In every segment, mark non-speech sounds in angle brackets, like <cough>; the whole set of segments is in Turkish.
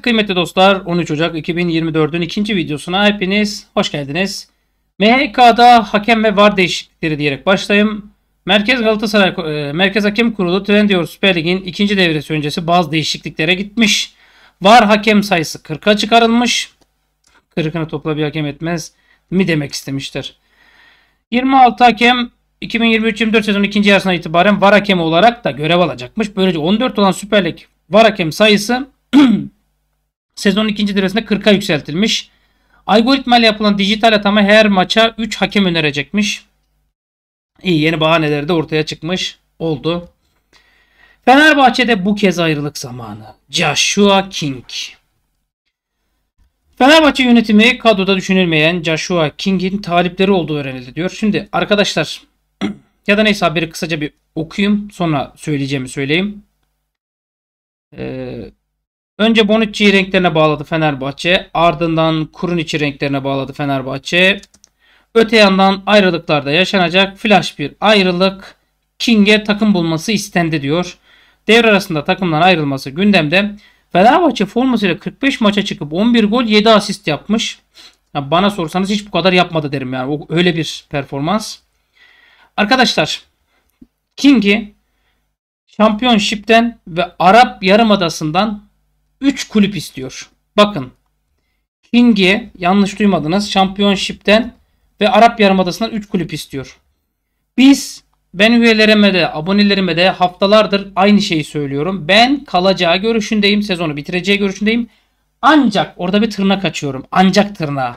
Evet kıymetli dostlar 13 Ocak 2024'ün ikinci videosuna hepiniz hoş geldiniz. MHK'da hakem ve VAR değişiklikleri diyerek başlayayım. Merkez Galatasaray e, Merkez Hakem Kurulu Trendyol Süper Lig'in ikinci devresi öncesi bazı değişikliklere gitmiş. VAR hakem sayısı 40'a çıkarılmış. 40'ını topla bir hakem etmez mi demek istemiştir. 26 hakem 2023-24 sezonun ikinci yarısına itibaren VAR hakemi olarak da görev alacakmış. Böylece 14 olan Süper Lig VAR hakem sayısı <clears throat> sezonun ikinci devresinde 40'a yükseltilmiş. Algoritma yapılan dijital atama her maça 3 hakem önerecekmiş. İyi yeni bahaneler de ortaya çıkmış oldu. Fenerbahçe'de bu kez ayrılık zamanı. Joshua King. Fenerbahçe yönetimi kadroda düşünülmeyen Joshua King'in talipleri olduğu öğrenildi diyor. Şimdi arkadaşlar <clears throat> ya da neyse haberi kısaca bir okuyayım sonra söyleyeceğimi söyleyeyim. Ee, Önce Bonucci'yi renklerine bağladı Fenerbahçe. Ardından Kuruniç'i renklerine bağladı Fenerbahçe. Öte yandan ayrılıklarda yaşanacak flash bir ayrılık King'e takım bulması istendi diyor. Devre arasında takımdan ayrılması gündemde. Fenerbahçe formasıyla 45 maça çıkıp 11 gol 7 asist yapmış. Ya bana sorsanız hiç bu kadar yapmadı derim yani. O, öyle bir performans. Arkadaşlar King'i şipten ve Arap Yarımadası'ndan 3 kulüp istiyor. Bakın. King'i yanlış duymadınız. Championship'ten ve Arap Yarımadası'ndan 3 kulüp istiyor. Biz ben üyelerime de abonelerime de haftalardır aynı şeyi söylüyorum. Ben kalacağı görüşündeyim. Sezonu bitireceği görüşündeyim. Ancak orada bir tırnak açıyorum. Ancak tırnağı.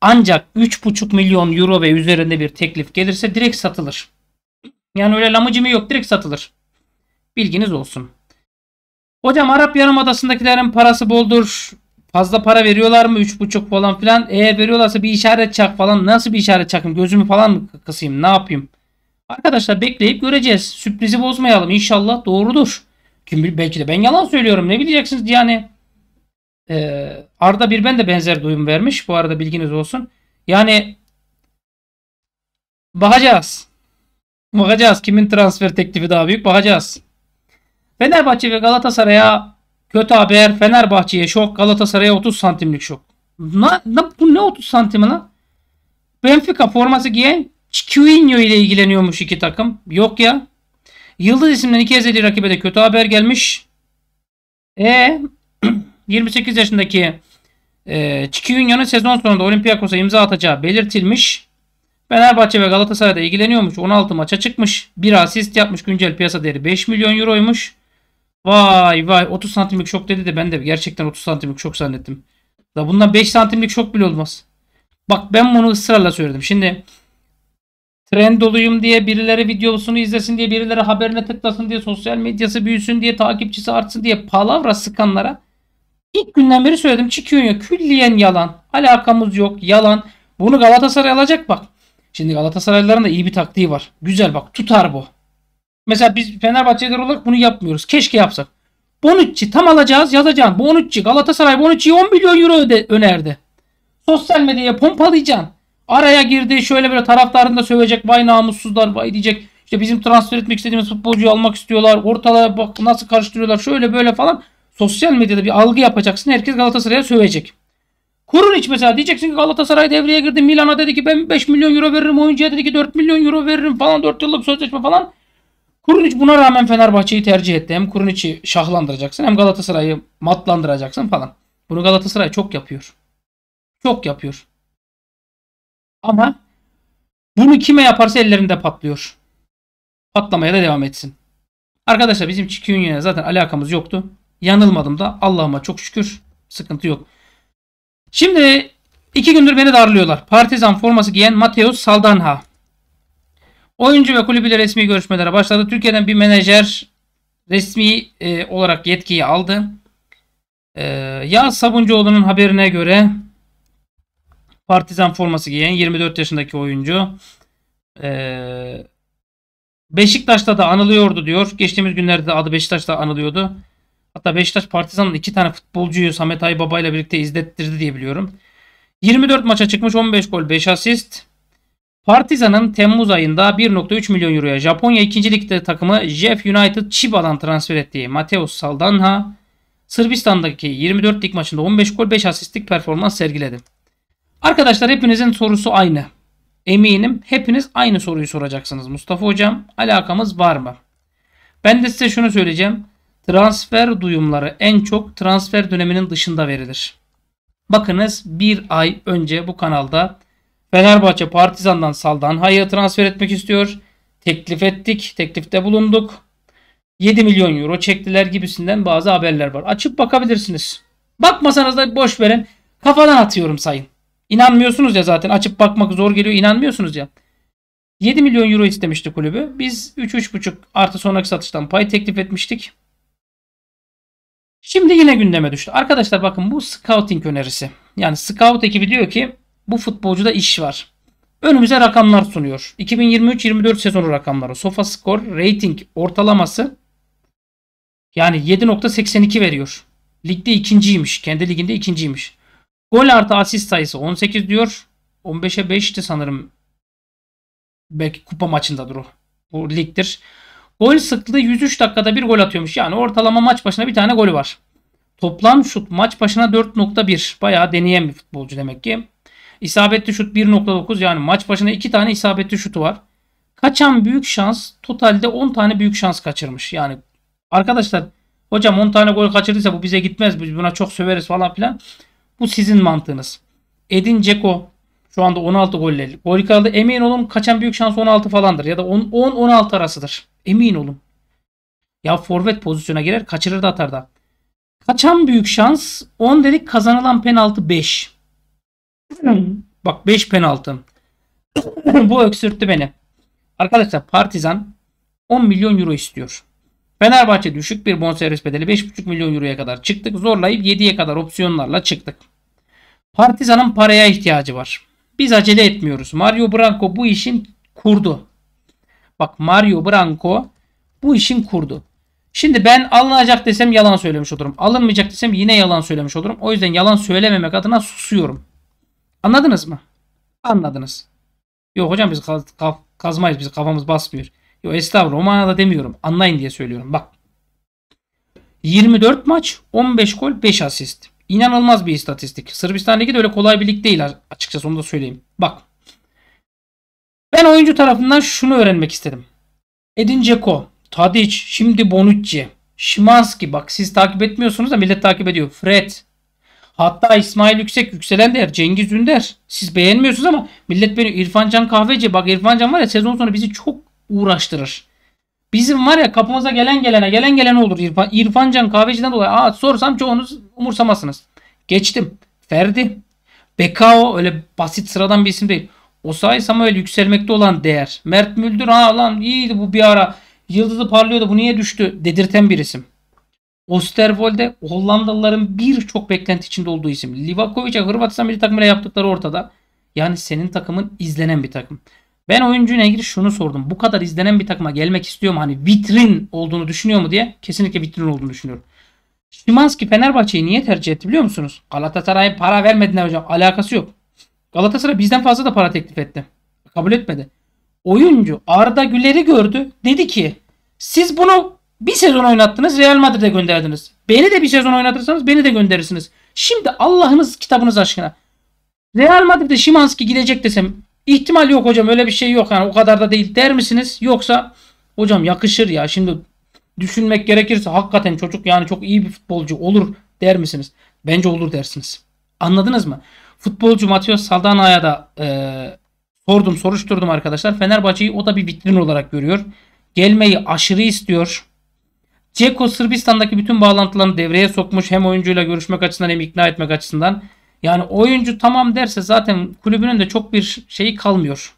Ancak 3,5 milyon euro ve üzerinde bir teklif gelirse direkt satılır. Yani öyle lamıcımı yok direkt satılır. Bilginiz olsun. Hocam Arap Yarımadası'ndakilerin parası boldur. Fazla para veriyorlar mı? 3,5 falan filan. Eğer veriyorlarsa bir işaret çak falan. Nasıl bir işaret çakayım? Gözümü falan mı kısayım? Ne yapayım? Arkadaşlar bekleyip göreceğiz. Sürprizi bozmayalım. İnşallah doğrudur. Kim bilir belki de ben yalan söylüyorum. Ne bileceksiniz yani. Ee, Arda bir ben de benzer duyum vermiş. Bu arada bilginiz olsun. Yani bakacağız. Bakacağız. Kimin transfer teklifi daha büyük bakacağız. Fenerbahçe ve Galatasaray'a kötü haber. Fenerbahçe'ye şok. Galatasaray'a 30 santimlik şok. Na, na, bu ne 30 santim lan? Benfica forması giyen Chiquinho ile ilgileniyormuş iki takım. Yok ya. Yıldız isimden iki ezeli rakibe de kötü haber gelmiş. E 28 <clears throat> yaşındaki e, Chiquinho'nun sezon sonunda Olympiakos'a imza atacağı belirtilmiş. Fenerbahçe ve Galatasaray'da ilgileniyormuş. 16 maça çıkmış. Bir asist yapmış. Güncel piyasa değeri 5 milyon euroymuş. Vay vay 30 santimlik şok dedi de ben de gerçekten 30 santimlik şok zannettim. Da bundan 5 santimlik şok bile olmaz. Bak ben bunu ısrarla söyledim. Şimdi trend doluyum diye birileri videosunu izlesin diye birileri haberine tıklasın diye sosyal medyası büyüsün diye takipçisi artsın diye palavra sıkanlara ilk günden beri söyledim. Çıkıyor ya külliyen yalan. Alakamız yok yalan. Bunu Galatasaray alacak bak. Şimdi Galatasaraylıların da iyi bir taktiği var. Güzel bak tutar bu. Mesela biz Fenerbahçeliler olarak bunu yapmıyoruz. Keşke yapsak. Bonucci tam alacağız yazacağım. Bonucci Galatasaray Bonucci'yi 10 milyon euro öde, önerdi. Sosyal medyaya pompalayacaksın. Araya girdi şöyle böyle taraftarında da sövecek. Vay namussuzlar vay diyecek. İşte bizim transfer etmek istediğimiz futbolcuyu almak istiyorlar. Ortalığa bak nasıl karıştırıyorlar şöyle böyle falan. Sosyal medyada bir algı yapacaksın. Herkes Galatasaray'a sövecek. Kurun iç mesela diyeceksin ki Galatasaray devreye girdi. Milan'a dedi ki ben 5 milyon euro veririm. Oyuncuya dedi ki 4 milyon euro veririm falan. 4 yıllık sözleşme falan. Kurunic buna rağmen Fenerbahçe'yi tercih etti. Hem Kurinic'i şahlandıracaksın hem Galatasaray'ı matlandıracaksın falan. Bunu Galatasaray çok yapıyor. Çok yapıyor. Ama bunu kime yaparsa ellerinde patlıyor. Patlamaya da devam etsin. Arkadaşlar bizim Çikiyunya'ya zaten alakamız yoktu. Yanılmadım da Allah'ıma çok şükür sıkıntı yok. Şimdi iki gündür beni darlıyorlar. Partizan forması giyen Mateus Saldanha. Oyuncu ve kulübüyle resmi görüşmelere başladı. Türkiye'den bir menajer resmi e, olarak yetkiyi aldı. E, Yağız Sabuncuoğlu'nun haberine göre Partizan forması giyen 24 yaşındaki oyuncu e, Beşiktaş'ta da anılıyordu diyor. Geçtiğimiz günlerde adı Beşiktaş'ta anılıyordu. Hatta Beşiktaş Partizan'ın iki tane futbolcuyu Samet Aybaba ile birlikte izlettirdi diye biliyorum. 24 maça çıkmış 15 gol 5 asist. Partizan'ın Temmuz ayında 1.3 milyon euroya Japonya 2. Lig'de takımı Jeff United Chiba'dan transfer ettiği Mateus Saldanha, Sırbistan'daki 24 lig maçında 15 gol 5 asistlik performans sergiledi. Arkadaşlar hepinizin sorusu aynı. Eminim hepiniz aynı soruyu soracaksınız. Mustafa hocam alakamız var mı? Ben de size şunu söyleyeceğim. Transfer duyumları en çok transfer döneminin dışında verilir. Bakınız bir ay önce bu kanalda Fenerbahçe Partizan'dan saldan Saldanha'yı transfer etmek istiyor. Teklif ettik. Teklifte bulunduk. 7 milyon euro çektiler gibisinden bazı haberler var. Açıp bakabilirsiniz. Bakmasanız da boş verin. Kafadan atıyorum sayın. İnanmıyorsunuz ya zaten. Açıp bakmak zor geliyor. İnanmıyorsunuz ya. 7 milyon euro istemişti kulübü. Biz 3-3,5 artı sonraki satıştan pay teklif etmiştik. Şimdi yine gündeme düştü. Arkadaşlar bakın bu scouting önerisi. Yani scout ekibi diyor ki bu futbolcuda iş var. Önümüze rakamlar sunuyor. 2023-24 sezonu rakamları. Sofa skor, rating ortalaması yani 7.82 veriyor. Ligde ikinciymiş. Kendi liginde ikinciymiş. Gol artı asist sayısı 18 diyor. 15'e 5'ti sanırım. Belki kupa maçındadır o. Bu ligdir. Gol sıklığı 103 dakikada bir gol atıyormuş. Yani ortalama maç başına bir tane golü var. Toplam şut maç başına 4.1. Bayağı deneyen bir futbolcu demek ki. İsabetli şut 1.9 yani maç başına 2 tane isabetli şutu var. Kaçan büyük şans totalde 10 tane büyük şans kaçırmış. Yani arkadaşlar hocam 10 tane gol kaçırdıysa bu bize gitmez. Biz buna çok söveriz falan filan. Bu sizin mantığınız. Edin Ceko şu anda 16 golle. Gol kralı emin olun kaçan büyük şans 16 falandır. Ya da 10-16 arasıdır. Emin olun. Ya forvet pozisyona girer kaçırır da atar da. Kaçan büyük şans 10 dedik kazanılan penaltı 5. Bak 5 penaltı. <laughs> Bu öksürttü beni. Arkadaşlar Partizan 10 milyon euro istiyor. Fenerbahçe düşük bir bonservis bedeli 5,5 milyon euroya kadar çıktık. Zorlayıp 7'ye kadar opsiyonlarla çıktık. Partizan'ın paraya ihtiyacı var. Biz acele etmiyoruz. Mario Branco bu işin kurdu. Bak Mario Branco bu işin kurdu. Şimdi ben alınacak desem yalan söylemiş olurum. Alınmayacak desem yine yalan söylemiş olurum. O yüzden yalan söylememek adına susuyorum. Anladınız mı? Anladınız. Yok hocam biz kaz, kaz, kazmayız. Biz kafamız basmıyor. Yok estağfurullah o manada demiyorum. Anlayın diye söylüyorum. Bak. 24 maç 15 gol 5 asist. İnanılmaz bir istatistik. Sırbistan Ligi de öyle kolay bir lig değil açıkçası onu da söyleyeyim. Bak. Ben oyuncu tarafından şunu öğrenmek istedim. Edin Dzeko, Tadic, şimdi Bonucci, Şimanski. Bak siz takip etmiyorsunuz da millet takip ediyor. Fred, Hatta İsmail Yüksek, Yükselen Değer, Cengiz Ünder. Siz beğenmiyorsunuz ama millet beni İrfan Can Kahveci. Bak İrfan Can var ya sezon sonu bizi çok uğraştırır. Bizim var ya kapımıza gelen gelene gelen gelene olur İrfan, İrfan Can Kahveci'den dolayı. Aa, sorsam çoğunuz umursamazsınız. Geçtim. Ferdi. Bekao öyle basit sıradan bir isim değil. O Osayi Samuel yükselmekte olan değer. Mert Müldür ha lan iyiydi bu bir ara. Yıldızı parlıyordu bu niye düştü dedirten bir isim. Osterwold'e Hollandalıların birçok beklenti içinde olduğu isim. Livakovic'e Hırvatistan milli takımıyla yaptıkları ortada. Yani senin takımın izlenen bir takım. Ben oyuncuyla ilgili şunu sordum. Bu kadar izlenen bir takıma gelmek istiyor mu? Hani vitrin olduğunu düşünüyor mu diye. Kesinlikle vitrin olduğunu düşünüyorum. Şimanski Fenerbahçe'yi niye tercih etti biliyor musunuz? Galatasaray'a para vermediler hocam. Alakası yok. Galatasaray bizden fazla da para teklif etti. Kabul etmedi. Oyuncu Arda Güler'i gördü. Dedi ki siz bunu bir sezon oynattınız Real Madrid'e gönderdiniz. Beni de bir sezon oynatırsanız beni de gönderirsiniz. Şimdi Allah'ınız kitabınız aşkına. Real Madrid'e Şimanski gidecek desem ihtimal yok hocam öyle bir şey yok yani o kadar da değil der misiniz? Yoksa hocam yakışır ya şimdi düşünmek gerekirse hakikaten çocuk yani çok iyi bir futbolcu olur der misiniz? Bence olur dersiniz. Anladınız mı? Futbolcu Matteo Saldana'ya da e, sordum soruşturdum arkadaşlar. Fenerbahçe'yi o da bir vitrin olarak görüyor. Gelmeyi aşırı istiyor. Ceko Sırbistan'daki bütün bağlantılarını devreye sokmuş. Hem oyuncuyla görüşmek açısından hem ikna etmek açısından. Yani oyuncu tamam derse zaten kulübünün de çok bir şeyi kalmıyor.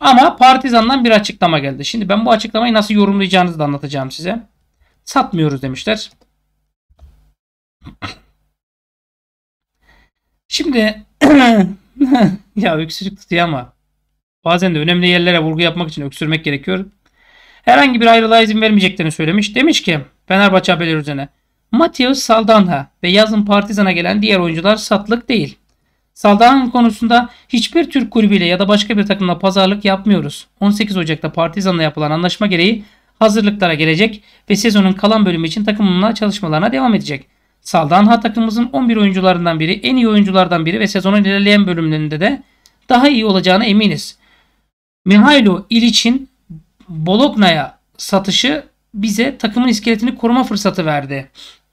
Ama Partizan'dan bir açıklama geldi. Şimdi ben bu açıklamayı nasıl yorumlayacağınızı da anlatacağım size. Satmıyoruz demişler. Şimdi <clears throat> ya öksürük tutuyor ama bazen de önemli yerlere vurgu yapmak için öksürmek gerekiyor herhangi bir ayrılığa izin vermeyeceklerini söylemiş. Demiş ki Fenerbahçe haberleri üzerine Matheus Saldanha ve yazın Partizan'a gelen diğer oyuncular satlık değil. Saldanha'nın konusunda hiçbir Türk kulübüyle ya da başka bir takımla pazarlık yapmıyoruz. 18 Ocak'ta Partizan'la yapılan anlaşma gereği hazırlıklara gelecek ve sezonun kalan bölümü için takımımla çalışmalarına devam edecek. Saldanha takımımızın 11 oyuncularından biri, en iyi oyunculardan biri ve sezonun ilerleyen bölümlerinde de daha iyi olacağına eminiz. Mihailo İliç'in Bologna'ya satışı bize takımın iskeletini koruma fırsatı verdi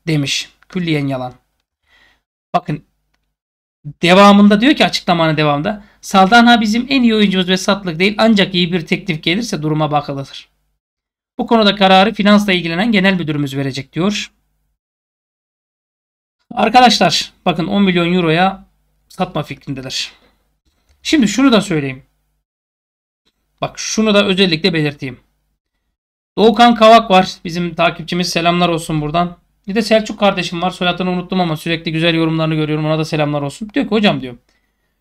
demiş külliyen yalan. Bakın devamında diyor ki açıklamanın devamında Saldana bizim en iyi oyuncumuz ve satlık değil ancak iyi bir teklif gelirse duruma bakılır. Bu konuda kararı finansla ilgilenen genel müdürümüz verecek diyor. Arkadaşlar bakın 10 milyon euroya satma fikrindeler. Şimdi şunu da söyleyeyim. Bak şunu da özellikle belirteyim. Doğukan Kavak var bizim takipçimiz. Selamlar olsun buradan. Bir de Selçuk kardeşim var. Soyadını unuttum ama sürekli güzel yorumlarını görüyorum. Ona da selamlar olsun. Diyor ki hocam diyor.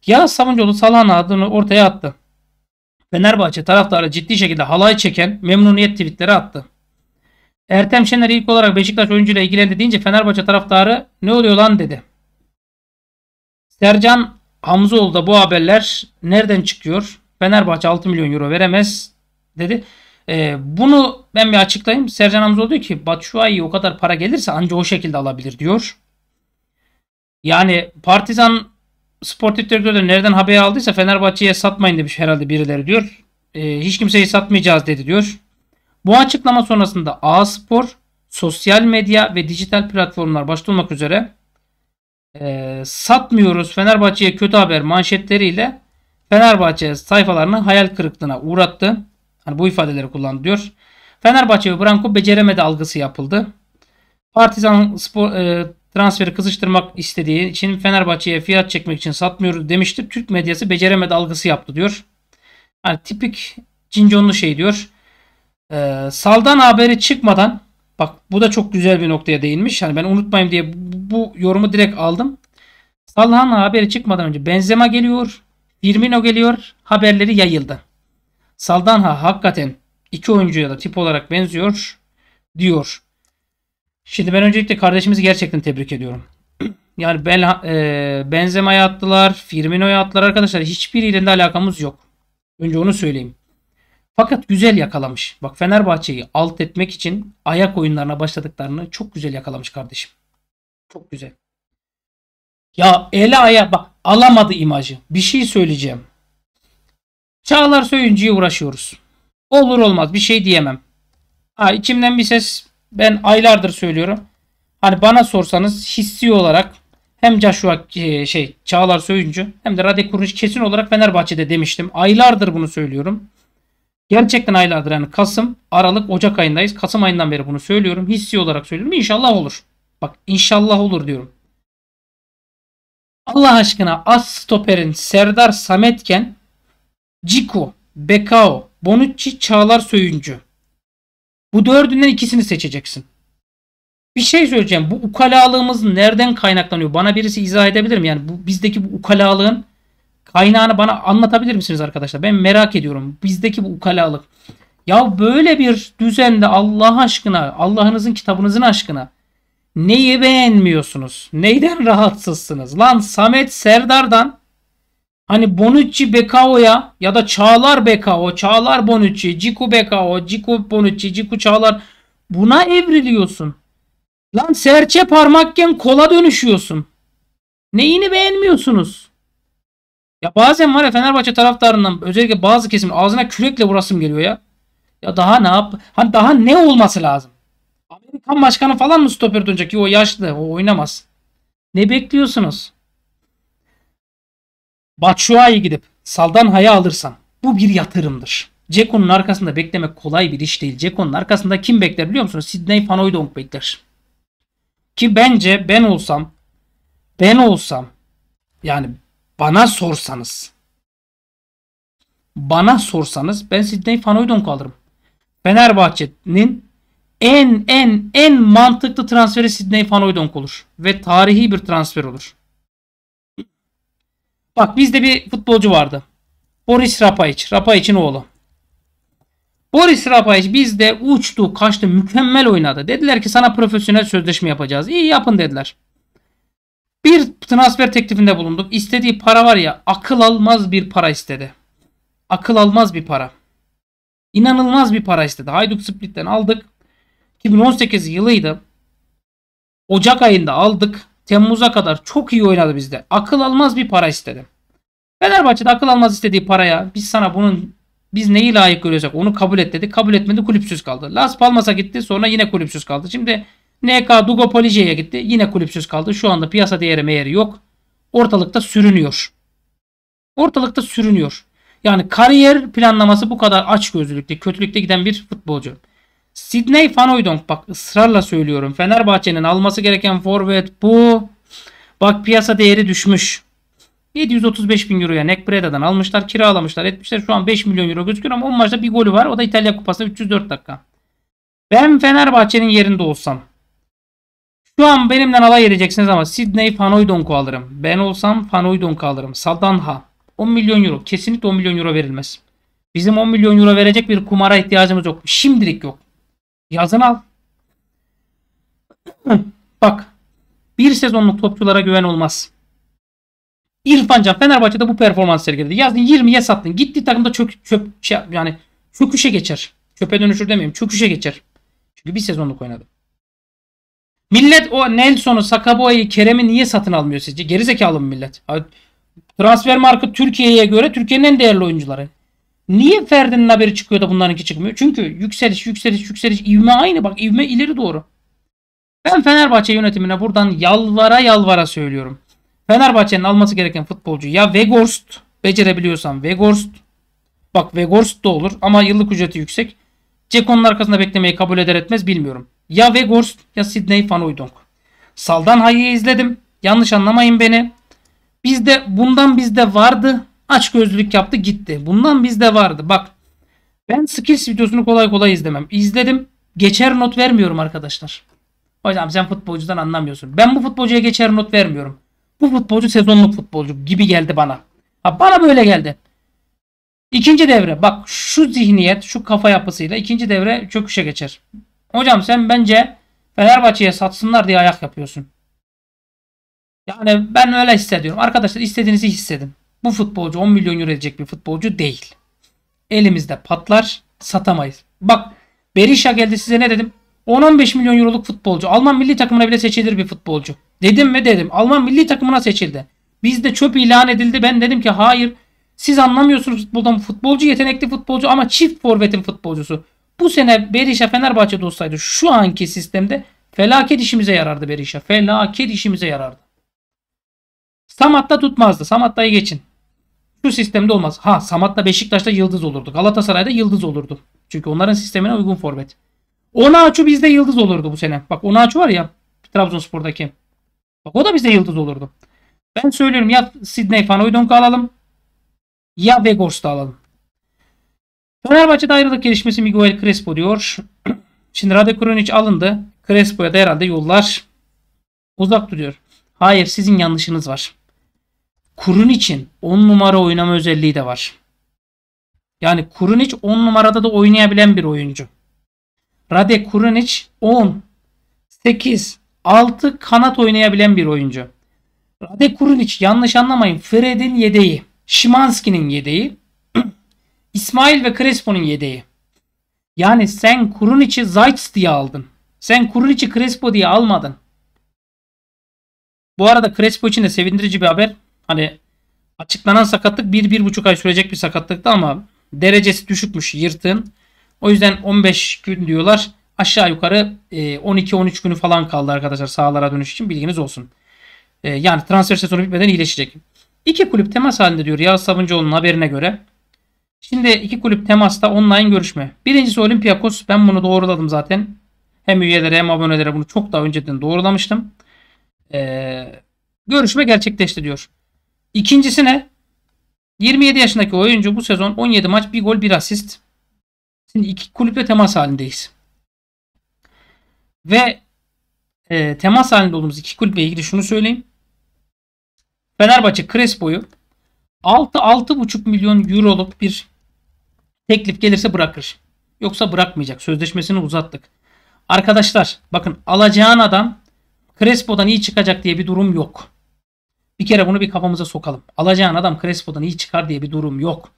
Ya Sabuncuoğlu Salah'ın adını ortaya attı. Fenerbahçe taraftarı ciddi şekilde halay çeken memnuniyet tweetleri attı. Ertem Şener ilk olarak Beşiktaş oyuncuyla ilgilendi deyince Fenerbahçe taraftarı ne oluyor lan dedi. Sercan Hamzoğlu da bu haberler nereden çıkıyor? Fenerbahçe 6 milyon euro veremez dedi. E, bunu ben bir açıklayayım. Sercan Hamzoğlu diyor ki Batshuayi o kadar para gelirse ancak o şekilde alabilir diyor. Yani Partizan sportif direktörleri nereden haber aldıysa Fenerbahçe'ye satmayın demiş herhalde birileri diyor. E, hiç kimseyi satmayacağız dedi diyor. Bu açıklama sonrasında A Spor, sosyal medya ve dijital platformlar başta olmak üzere e, satmıyoruz Fenerbahçe'ye kötü haber manşetleriyle Fenerbahçe sayfalarını hayal kırıklığına uğrattı. Hani bu ifadeleri kullandı diyor. Fenerbahçe ve Branko beceremedi algısı yapıldı. Partizan spor, e, transferi kızıştırmak istediği için Fenerbahçe'ye fiyat çekmek için satmıyoruz demiştir. Türk medyası beceremedi algısı yaptı diyor. Yani tipik cinconlu şey diyor. E, saldan haberi çıkmadan bak bu da çok güzel bir noktaya değinmiş. Yani ben unutmayayım diye bu, bu yorumu direkt aldım. Salhan haberi çıkmadan önce Benzema geliyor. Firmino geliyor. Haberleri yayıldı. Saldanha hakikaten iki oyuncuya da tip olarak benziyor diyor. Şimdi ben öncelikle kardeşimizi gerçekten tebrik ediyorum. <clears throat> Yani ben, e, Benzema'ya attılar, Firmino'ya attılar arkadaşlar. Hiçbiriyle de alakamız yok. Önce onu söyleyeyim. Fakat güzel yakalamış. Bak Fenerbahçe'yi alt etmek için ayak oyunlarına başladıklarını çok güzel yakalamış kardeşim. Çok güzel. Ya ele aya bak alamadı imajı. Bir şey söyleyeceğim. Çağlar Söyüncü'ye uğraşıyoruz. Olur olmaz bir şey diyemem. Ha, içimden bir ses ben aylardır söylüyorum. Hani bana sorsanız hissi olarak hem Joshua e, şey Çağlar Söyüncü hem de Radek Kurniş kesin olarak Fenerbahçe'de demiştim. Aylardır bunu söylüyorum. Gerçekten aylardır yani Kasım, Aralık, Ocak ayındayız. Kasım ayından beri bunu söylüyorum. Hissi olarak söylüyorum. İnşallah olur. Bak inşallah olur diyorum. Allah aşkına as stoperin Serdar Sametken, Ciko, Bekao, Bonucci, Çağlar Söyüncü. Bu dördünden ikisini seçeceksin. Bir şey söyleyeceğim. Bu ukalalığımız nereden kaynaklanıyor? Bana birisi izah edebilir mi? Yani bu bizdeki bu ukalalığın kaynağını bana anlatabilir misiniz arkadaşlar? Ben merak ediyorum. Bizdeki bu ukalalık. Ya böyle bir düzende Allah aşkına, Allah'ınızın kitabınızın aşkına Neyi beğenmiyorsunuz? Neyden rahatsızsınız? Lan Samet Serdar'dan hani Bonucci Bekao'ya ya da Çağlar Bekao, Çağlar Bonucci, Ciku Bekao, Ciku Bonucci, Ciku Çağlar buna evriliyorsun. Lan serçe parmakken kola dönüşüyorsun. Neyini beğenmiyorsunuz? Ya bazen var ya Fenerbahçe taraftarından özellikle bazı kesim ağzına kürekle burasım geliyor ya. Ya daha ne yap? Hani daha ne olması lazım? Amerikan başkanı falan mı stoper dönecek? Yo yaşlı. O oynamaz. Ne bekliyorsunuz? Batshuayi gidip Saldan haya alırsan bu bir yatırımdır. Ceko'nun arkasında beklemek kolay bir iş değil. Ceko'nun arkasında kim bekler biliyor musunuz? Sidney Fanoydong bekler. Ki bence ben olsam ben olsam yani bana sorsanız bana sorsanız ben Sidney Fanoydong'u alırım. Fenerbahçe'nin en en en mantıklı transferi Sidney Fanoydonk olur. Ve tarihi bir transfer olur. Bak bizde bir futbolcu vardı. Boris Rapayic. Rapayic'in oğlu. Boris Rapayic bizde uçtu, kaçtı, mükemmel oynadı. Dediler ki sana profesyonel sözleşme yapacağız. İyi yapın dediler. Bir transfer teklifinde bulunduk. İstediği para var ya akıl almaz bir para istedi. Akıl almaz bir para. İnanılmaz bir para istedi. Hayduk Split'ten aldık. 2018 yılıydı. Ocak ayında aldık. Temmuz'a kadar çok iyi oynadı bizde. Akıl almaz bir para istedi. Fenerbahçe'de akıl almaz istediği paraya biz sana bunun biz neyi layık görüyorsak onu kabul et dedi. Kabul etmedi kulüpsüz kaldı. Las Palmas'a gitti sonra yine kulüpsüz kaldı. Şimdi NK Dugo Police'ye gitti. Yine kulüpsüz kaldı. Şu anda piyasa değeri meğeri yok. Ortalıkta sürünüyor. Ortalıkta sürünüyor. Yani kariyer planlaması bu kadar açgözlülükte, kötülükte giden bir futbolcu. Sidney Van Oydonk bak ısrarla söylüyorum. Fenerbahçe'nin alması gereken forvet bu. Bak piyasa değeri düşmüş. 735 bin euroya Necbreda'dan almışlar. Kiralamışlar etmişler. Şu an 5 milyon euro gözüküyor ama 10 maçta bir golü var. O da İtalya Kupası'nda 304 dakika. Ben Fenerbahçe'nin yerinde olsam. Şu an benimden alay edeceksiniz ama Sidney Fanoydonk'u alırım. Ben olsam Fanoydonk'u alırım. Sadanha. 10 milyon euro. Kesinlikle 10 milyon euro verilmez. Bizim 10 milyon euro verecek bir kumara ihtiyacımız yok. Şimdilik yok. Yazın al. Bak. Bir sezonluk topçulara güven olmaz. İrfan Can Fenerbahçe'de bu performans sergiledi. Yazdın 20'ye sattın. Gitti takımda çök, çöp, şey, yani çöküşe geçer. Çöpe dönüşür demeyeyim. Çöküşe geçer. Çünkü bir sezonluk oynadı. Millet o Nelson'u, Sakaboyu, Kerem'i niye satın almıyor sizce? Gerizekalı mı millet? Transfer markı Türkiye'ye göre Türkiye'nin en değerli oyuncuları. Niye Ferdi'nin haberi çıkıyor da bunlarınki çıkmıyor? Çünkü yükseliş, yükseliş, yükseliş. ivme aynı. Bak ivme ileri doğru. Ben Fenerbahçe yönetimine buradan yalvara yalvara söylüyorum. Fenerbahçe'nin alması gereken futbolcu ya Weghorst becerebiliyorsan Weghorst. Bak Weghorst da olur ama yıllık ücreti yüksek. Ceko'nun arkasında beklemeyi kabul eder etmez bilmiyorum. Ya Weghorst ya Sidney Van Uydonk. Saldan Hayı'yı izledim. Yanlış anlamayın beni. Bizde bundan bizde vardı. Aç gözlülük yaptı gitti. Bundan bizde vardı. Bak ben skills videosunu kolay kolay izlemem. İzledim. Geçer not vermiyorum arkadaşlar. Hocam sen futbolcudan anlamıyorsun. Ben bu futbolcuya geçer not vermiyorum. Bu futbolcu sezonluk futbolcu gibi geldi bana. Ha, bana böyle geldi. İkinci devre bak şu zihniyet şu kafa yapısıyla ikinci devre çöküşe geçer. Hocam sen bence Fenerbahçe'ye satsınlar diye ayak yapıyorsun. Yani ben öyle hissediyorum. Arkadaşlar istediğinizi hissedin. Bu futbolcu 10 milyon euro edecek bir futbolcu değil. Elimizde patlar satamayız. Bak Berisha geldi size ne dedim? 10-15 milyon euroluk futbolcu. Alman milli takımına bile seçilir bir futbolcu. Dedim mi dedim. Alman milli takımına seçildi. Bizde çöp ilan edildi. Ben dedim ki hayır. Siz anlamıyorsunuz futboldan. Futbolcu yetenekli futbolcu ama çift forvetin futbolcusu. Bu sene Berisha Fenerbahçe'de olsaydı şu anki sistemde felaket işimize yarardı Berisha. Felaket işimize yarardı. Samat'ta tutmazdı. Samat'ta'yı geçin. Şu sistemde olmaz. Ha Samat'la Beşiktaş'ta yıldız olurdu. Galatasaray'da yıldız olurdu. Çünkü onların sistemine uygun forvet. Onaçu bizde yıldız olurdu bu sene. Bak Onaçu var ya Trabzonspor'daki. Bak o da bizde yıldız olurdu. Ben söylüyorum ya Sidney Fanoydonk'u alalım ya Vegors'ta alalım. Fenerbahçe'de ayrılık gelişmesi Miguel Crespo diyor. <clears throat> Şimdi Rade Krunic alındı. Crespo'ya da herhalde yollar uzak duruyor. Hayır sizin yanlışınız var. Kurun için 10 numara oynama özelliği de var. Yani Kurun hiç 10 numarada da oynayabilen bir oyuncu. Rade hiç 10, 8, 6 kanat oynayabilen bir oyuncu. Rade hiç yanlış anlamayın Fred'in yedeği. Şimanski'nin yedeği. <clears throat> İsmail ve Crespo'nun yedeği. Yani sen Kurun Kurunic'i Zayt's diye aldın. Sen Kurun Kurunic'i Crespo diye almadın. Bu arada Crespo için de sevindirici bir haber. Hani açıklanan sakatlık 1-1,5 ay sürecek bir sakatlıktı ama derecesi düşükmüş yırtın. O yüzden 15 gün diyorlar. Aşağı yukarı 12-13 e, günü falan kaldı arkadaşlar sahalara dönüş için bilginiz olsun. E, yani transfer sezonu bitmeden iyileşecek. İki kulüp temas halinde diyor Yağız Sabuncuoğlu'nun haberine göre. Şimdi iki kulüp temasta online görüşme. Birincisi Olympiakos. Ben bunu doğruladım zaten. Hem üyelere hem abonelere bunu çok daha önceden doğrulamıştım. Ee, görüşme gerçekleşti diyor. İkincisi ne? 27 yaşındaki oyuncu bu sezon 17 maç 1 gol 1 asist. Şimdi iki kulüple temas halindeyiz. Ve e, temas halinde olduğumuz iki kulüple ilgili şunu söyleyeyim. Fenerbahçe Crespo'yu 6-6,5 milyon euroluk bir teklif gelirse bırakır. Yoksa bırakmayacak. Sözleşmesini uzattık. Arkadaşlar bakın alacağın adam Crespo'dan iyi çıkacak diye bir durum yok. Bir kere bunu bir kafamıza sokalım. Alacağın adam Crespo'dan iyi çıkar diye bir durum yok.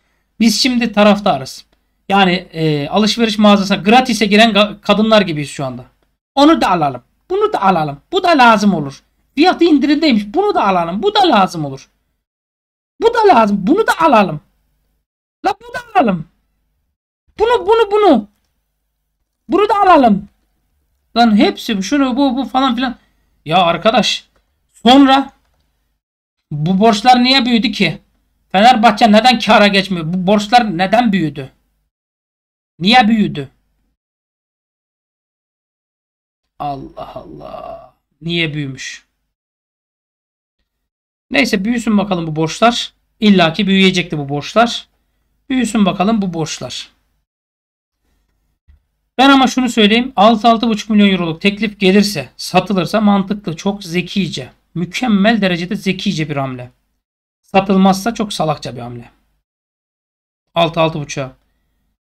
Biz şimdi taraftarız. Yani e, alışveriş mağazasına gratis'e giren kadınlar gibiyiz şu anda. Onu da alalım. Bunu da alalım. Bu da lazım olur. Fiyatı indirimdeymiş. Bunu da alalım. Bu da lazım olur. Bu da lazım. Bunu da alalım. La bu da alalım. Bunu bunu bunu. Bunu da alalım. Lan hepsi şunu bu bu falan filan. Ya arkadaş sonra bu borçlar niye büyüdü ki? Fenerbahçe neden kara geçmiyor? Bu borçlar neden büyüdü? Niye büyüdü? Allah Allah. Niye büyümüş? Neyse büyüsün bakalım bu borçlar. İlla ki büyüyecekti bu borçlar. Büyüsün bakalım bu borçlar. Ben ama şunu söyleyeyim. 6-6,5 milyon euroluk teklif gelirse, satılırsa mantıklı. Çok zekice mükemmel derecede zekice bir hamle. Satılmazsa çok salakça bir hamle. 6-6.5'a.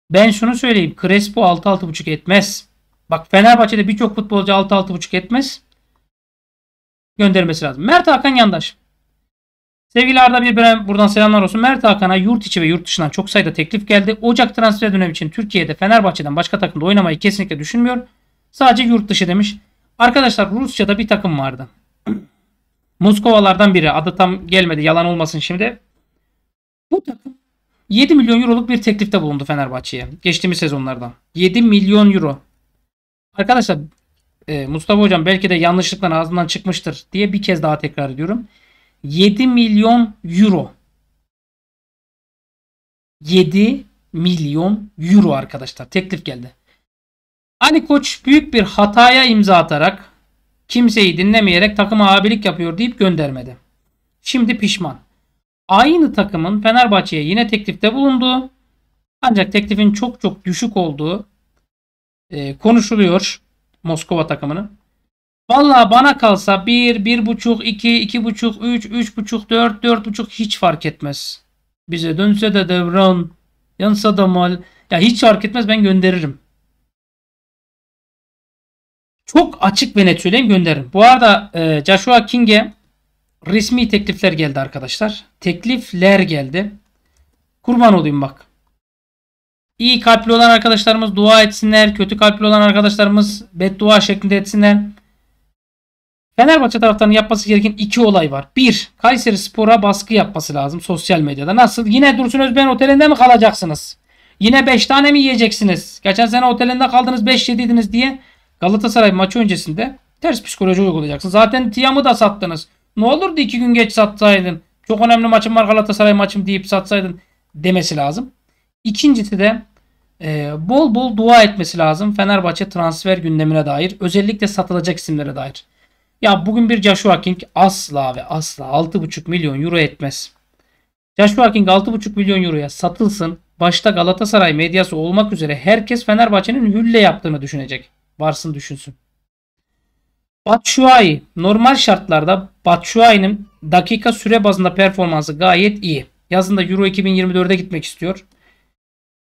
Ben şunu söyleyeyim. Crespo 6-6.5 etmez. Bak Fenerbahçe'de birçok futbolcu 6-6.5 etmez. Göndermesi lazım. Mert Hakan Yandaş. Sevgili Arda Birbir'e buradan selamlar olsun. Mert Hakan'a yurt içi ve yurt dışından çok sayıda teklif geldi. Ocak transfer dönemi için Türkiye'de Fenerbahçe'den başka takımda oynamayı kesinlikle düşünmüyor. Sadece yurt dışı demiş. Arkadaşlar Rusya'da bir takım vardı. Moskovalardan biri. Adı tam gelmedi. Yalan olmasın şimdi. Bu takım 7 milyon euroluk bir teklifte bulundu Fenerbahçe'ye. Geçtiğimiz sezonlarda. 7 milyon euro. Arkadaşlar e, Mustafa Hocam belki de yanlışlıkla ağzından çıkmıştır diye bir kez daha tekrar ediyorum. 7 milyon euro. 7 milyon euro arkadaşlar teklif geldi. Ali hani Koç büyük bir hataya imza atarak Kimseyi dinlemeyerek takıma abilik yapıyor deyip göndermedi. Şimdi pişman. Aynı takımın Fenerbahçe'ye yine teklifte bulunduğu ancak teklifin çok çok düşük olduğu e, konuşuluyor Moskova takımının. Valla bana kalsa 1, 1.5, 2, 2.5, 3, 3.5, 4, 4.5 hiç fark etmez. Bize dönse de devran, yansa da mal. Ya hiç fark etmez ben gönderirim. Çok açık ve net söyleyeyim gönderirim. Bu arada e, Joshua King'e resmi teklifler geldi arkadaşlar. Teklifler geldi. Kurban olayım bak. İyi kalpli olan arkadaşlarımız dua etsinler. Kötü kalpli olan arkadaşlarımız beddua şeklinde etsinler. Fenerbahçe taraftarının yapması gereken iki olay var. Bir, Kayseri Spor'a baskı yapması lazım sosyal medyada. Nasıl? Yine Dursun Özben otelinde mi kalacaksınız? Yine 5 tane mi yiyeceksiniz? Geçen sene otelinde kaldınız 5 yediydiniz diye Galatasaray maçı öncesinde ters psikoloji uygulayacaksın. Zaten Tiam'ı da sattınız. Ne olurdu iki gün geç satsaydın. Çok önemli maçım var Galatasaray maçım deyip satsaydın demesi lazım. İkincisi de e, bol bol dua etmesi lazım Fenerbahçe transfer gündemine dair. Özellikle satılacak isimlere dair. Ya bugün bir Joshua King asla ve asla 6,5 milyon euro etmez. Joshua King 6,5 milyon euroya satılsın. Başta Galatasaray medyası olmak üzere herkes Fenerbahçe'nin hülle yaptığını düşünecek varsın düşünsün. Batshuayi normal şartlarda Batshuayi'nin dakika süre bazında performansı gayet iyi. Yazında Euro 2024'e gitmek istiyor.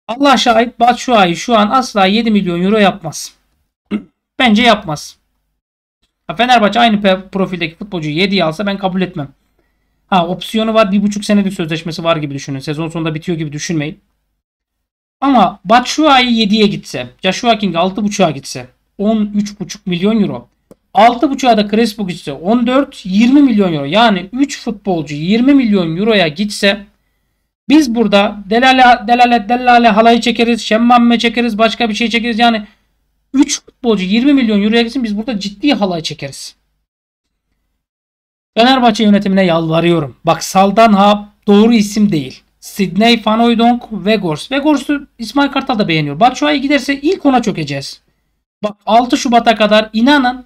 Allah şahit Batshuayi şu an asla 7 milyon euro yapmaz. <clears throat> Bence yapmaz. Fenerbahçe aynı profildeki futbolcuyu 7'ye alsa ben kabul etmem. Ha opsiyonu var. Bir buçuk senelik sözleşmesi var gibi düşünün. Sezon sonunda bitiyor gibi düşünmeyin. Ama Batshuayi 7'ye gitse. Joshua King 6.5'a gitse. 13,5 milyon euro. 6.5'a da Crespo gitse 14 20 milyon euro. Yani 3 futbolcu 20 milyon euroya gitse biz burada delale delale delale halayı çekeriz, şemmamme çekeriz, başka bir şey çekeriz. Yani 3 futbolcu 20 milyon euroya gitsin biz burada ciddi halay çekeriz. Fenerbahçe yönetimine yalvarıyorum. Bak Saldanha doğru isim değil. Sidney Fanoydonk, Vegors. Vegors'u İsmail Kartal da beğeniyor. Batshuayi giderse ilk ona çökeceğiz. Bak 6 Şubat'a kadar inanın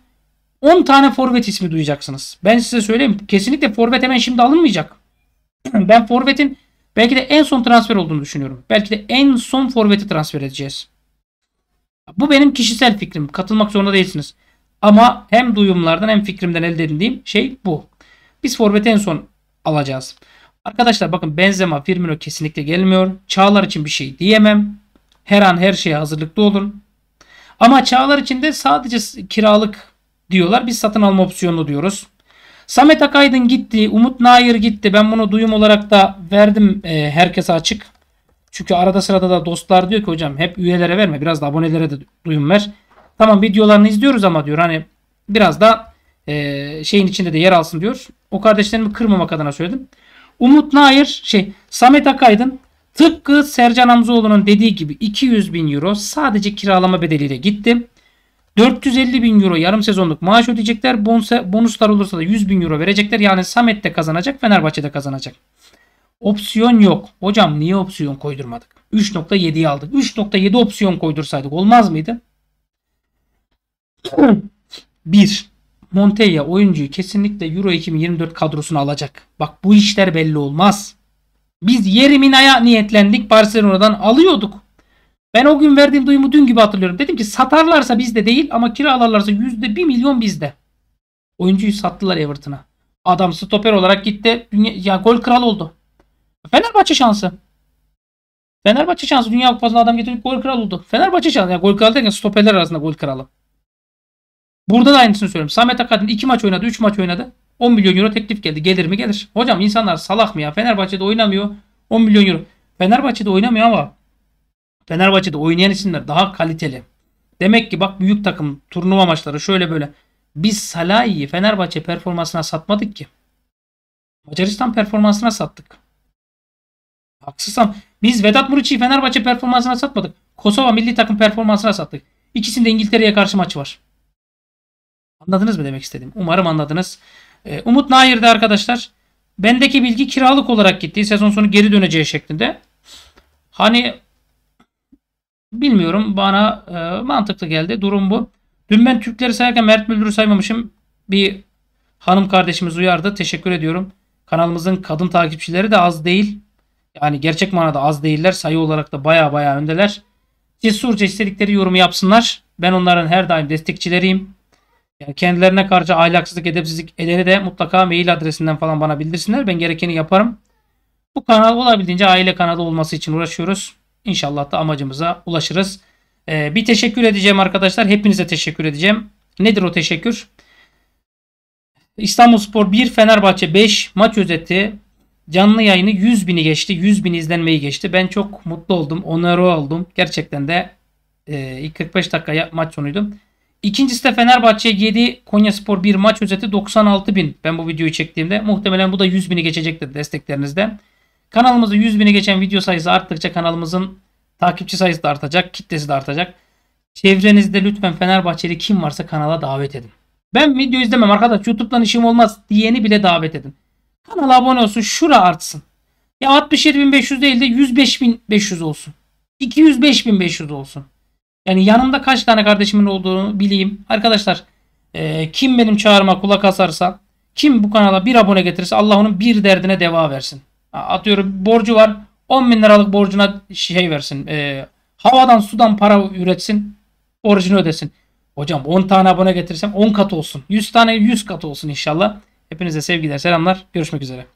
10 tane forvet ismi duyacaksınız. Ben size söyleyeyim. Kesinlikle forvet hemen şimdi alınmayacak. <clears throat> ben forvetin belki de en son transfer olduğunu düşünüyorum. Belki de en son forveti transfer edeceğiz. Bu benim kişisel fikrim. Katılmak zorunda değilsiniz. Ama hem duyumlardan hem fikrimden elde edindiğim şey bu. Biz forveti en son alacağız. Arkadaşlar bakın Benzema, Firmino kesinlikle gelmiyor. Çağlar için bir şey diyemem. Her an her şeye hazırlıklı olun. Ama çağlar içinde sadece kiralık diyorlar. Biz satın alma opsiyonu diyoruz. Samet Akaydın gitti. Umut Nair gitti. Ben bunu duyum olarak da verdim e, herkese açık. Çünkü arada sırada da dostlar diyor ki hocam hep üyelere verme. Biraz da abonelere de duyum ver. Tamam videolarını izliyoruz ama diyor hani biraz da e, şeyin içinde de yer alsın diyor. O kardeşlerimi kırmamak adına söyledim. Umut Nair şey Samet Akaydın Tıpkı Sercan Hamzoğlu'nun dediği gibi 200 bin euro sadece kiralama bedeliyle gitti. 450 bin euro yarım sezonluk maaş ödeyecekler. bonuslar olursa da 100 bin euro verecekler. Yani Samet de kazanacak Fenerbahçe de kazanacak. Opsiyon yok. Hocam niye opsiyon koydurmadık? 3.7'yi aldık. 3.7 opsiyon koydursaydık olmaz mıydı? 1. <clears throat> Montella oyuncuyu kesinlikle Euro 2024 kadrosuna alacak. Bak bu işler belli olmaz. Biz Yerimina'ya niyetlendik. Barcelona'dan alıyorduk. Ben o gün verdiğim duyumu dün gibi hatırlıyorum. Dedim ki satarlarsa bizde değil ama kiralarlarsa %1 milyon bizde. Oyuncuyu sattılar Everton'a. Adam stoper olarak gitti. Dünya, ya gol kral oldu. Fenerbahçe şansı. Fenerbahçe şansı. Dünya Kupası'na adam getirip gol kral oldu. Fenerbahçe şansı. Ya gol kral derken stoperler arasında gol kralı. Burada da aynısını söylüyorum. Samet Akadın 2 maç oynadı, 3 maç oynadı. 10 milyon euro teklif geldi. Gelir mi? Gelir. Hocam insanlar salak mı ya? Fenerbahçe'de oynamıyor. 10 milyon euro. Fenerbahçe'de oynamıyor ama Fenerbahçe'de oynayan isimler daha kaliteli. Demek ki bak büyük takım turnuva maçları şöyle böyle. Biz Salah'yı Fenerbahçe performansına satmadık ki. Macaristan performansına sattık. Haksızsam biz Vedat Muriç'i Fenerbahçe performansına satmadık. Kosova milli takım performansına sattık. İkisinde İngiltere'ye karşı maçı var. Anladınız mı demek istediğim Umarım anladınız. E, Umut Nair'de arkadaşlar bendeki bilgi kiralık olarak gittiği sezon sonu geri döneceği şeklinde. Hani bilmiyorum bana e, mantıklı geldi. Durum bu. Dün ben Türkleri sayarken Mert Müldür'ü saymamışım. Bir hanım kardeşimiz uyardı. Teşekkür ediyorum. Kanalımızın kadın takipçileri de az değil. Yani gerçek manada az değiller. Sayı olarak da baya baya öndeler. Cesurca istedikleri yorumu yapsınlar. Ben onların her daim destekçileriyim. Yani kendilerine karşı ahlaksızlık, edepsizlik edene de mutlaka mail adresinden falan bana bildirsinler. Ben gerekeni yaparım. Bu kanal olabildiğince aile kanalı olması için uğraşıyoruz. İnşallah da amacımıza ulaşırız. Ee, bir teşekkür edeceğim arkadaşlar. Hepinize teşekkür edeceğim. Nedir o teşekkür? İstanbul Spor 1, Fenerbahçe 5 maç özeti canlı yayını 100 bini geçti. 100 bin izlenmeyi geçti. Ben çok mutlu oldum. Onarı oldum. Gerçekten de e, 45 dakika maç sonuydu. İkincisi de Fenerbahçe 7, Konyaspor 1 maç özeti 96 bin. Ben bu videoyu çektiğimde muhtemelen bu da 100 bini geçecektir desteklerinizden. Kanalımızı 100 bini geçen video sayısı arttıkça kanalımızın takipçi sayısı da artacak, kitlesi de artacak. Çevrenizde lütfen Fenerbahçeli kim varsa kanala davet edin. Ben video izlemem arkadaş YouTube'dan işim olmaz diyeni bile davet edin. Kanala abone olsun şura artsın. Ya 67.500 değil de 105.500 olsun. 205.500 olsun. Yani yanımda kaç tane kardeşimin olduğunu bileyim. Arkadaşlar e, kim benim çağrıma kulak asarsa kim bu kanala bir abone getirirse Allah onun bir derdine deva versin. Atıyorum borcu var 10 bin liralık borcuna şey versin. E, havadan sudan para üretsin. Borcunu ödesin. Hocam 10 tane abone getirsem 10 kat olsun. 100 tane 100 kat olsun inşallah. Hepinize sevgiler selamlar. Görüşmek üzere.